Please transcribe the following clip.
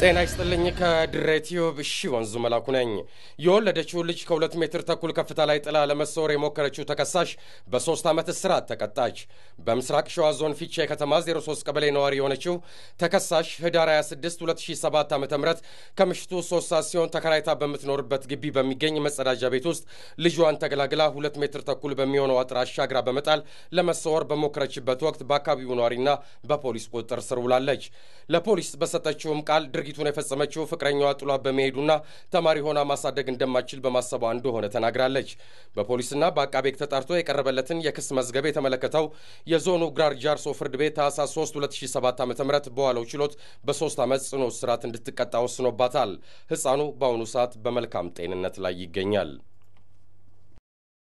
ጤና ይስጥልኝ። ከድሬቲዮ ብሺ ወንዙ መላኩ ነኝ። የወለደችው ልጅ ከሁለት ሜትር ተኩል ከፍታ ላይ ጥላ ለመሰወር የሞከረችው ተከሳሽ በሶስት ዓመት እስራት ተቀጣች። በምስራቅ ሸዋ ዞን ፊቼ ከተማ 03 ቀበሌ ነዋሪ የሆነችው ተከሳሽ ህዳር 26 2007 ዓ ም ከምሽቱ 3 ሰዓት ሲሆን ተከራይታ በምትኖርበት ግቢ በሚገኝ መጸዳጃ ቤት ውስጥ ልጇን ተገላግላ ሁለት ሜትር ተኩል በሚሆነው አጥር አሻግራ በመጣል ለመሰወር በሞከረችበት ወቅት በአካባቢው ነዋሪና በፖሊስ ቁጥጥር ስር ውላለች። ለፖሊስ በሰጠችውም ቃል ድርጊቱን የፈጸመችው ፍቅረኛዋ ጥሏ በመሄዱና ተማሪ ሆና ማሳደግ እንደማትችል በማሰቧ እንደሆነ ተናግራለች። በፖሊስና በአቃቤ ሕግ ተጣርቶ የቀረበለትን የክስ መዝገብ የተመለከተው የዞኑ ግራር ጃርሶ ፍርድ ቤት ታህሳስ 3 2007 ዓ ም በዋለው ችሎት በሶስት ዓመት ጽኑ እስራት እንድትቀጣ ወስኖባታል። ሕፃኑ በአሁኑ ሰዓት በመልካም ጤንነት ላይ ይገኛል።